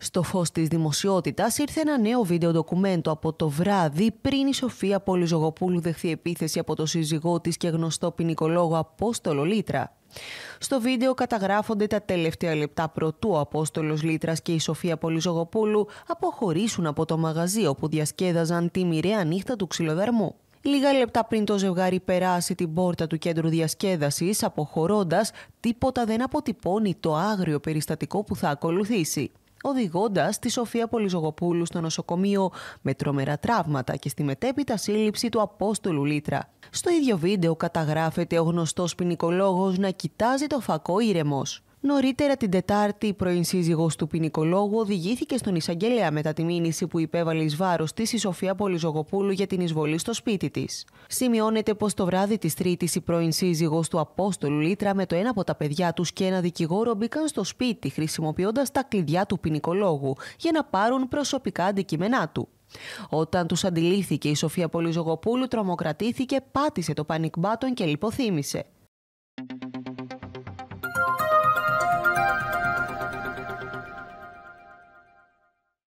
Στο φως της δημοσιότητας ήρθε ένα νέο βίντεο ντοκουμέντο από το βράδυ πριν η Σοφία Πολυζογοπούλου δεχθεί επίθεση από το σύζυγό της και γνωστό ποινικολόγο Απόστολο Λίτρα. Στο βίντεο καταγράφονται τα τελευταία λεπτά πρωτού ο Απόστολος Λίτρας και η Σοφία Πολυζογοπούλου αποχωρήσουν από το μαγαζί όπου διασκέδαζαν τη μοιραία νύχτα του ξυλοδαρμού. Λίγα λεπτά πριν το ζευγάρι περάσει την πόρτα του κέντρου διασκέδασης, αποχωρώντας, τίποτα δεν αποτυπώνει το άγριο περιστατικό που θα ακολουθήσει οδηγώντας τη Σοφία Πολυζογοπούλου στο νοσοκομείο με τρομερά τραύματα και στη μετέπειτα σύλληψη του Απόστολου Λίτρα. Στο ίδιο βίντεο καταγράφεται ο γνωστός ποινικολόγος να κοιτάζει το φακό ήρεμος. Νωρίτερα την Τετάρτη, η πρώην σύζυγος του ποινικολόγου οδηγήθηκε στον εισαγγελέα μετά τη μήνυση που υπέβαλε εις βάρος της η Σοφία Πολυζογοπούλου για την εισβολή στο σπίτι της. Σημειώνεται πως το βράδυ της Τρίτης η πρώην σύζυγος του Απόστολου Λίτρα με το ένα από τα παιδιά τους και ένα δικηγόρο μπήκαν στο σπίτι χρησιμοποιώντας τα κλειδιά του ποινικολόγου για να πάρουν προσωπικά αντικείμενά του. Όταν τους αντιλήφθηκε η Σοφία Πολυζογοπούλου τρομοκρατήθηκε, πάτησε το πανικ και λιποθύμησε.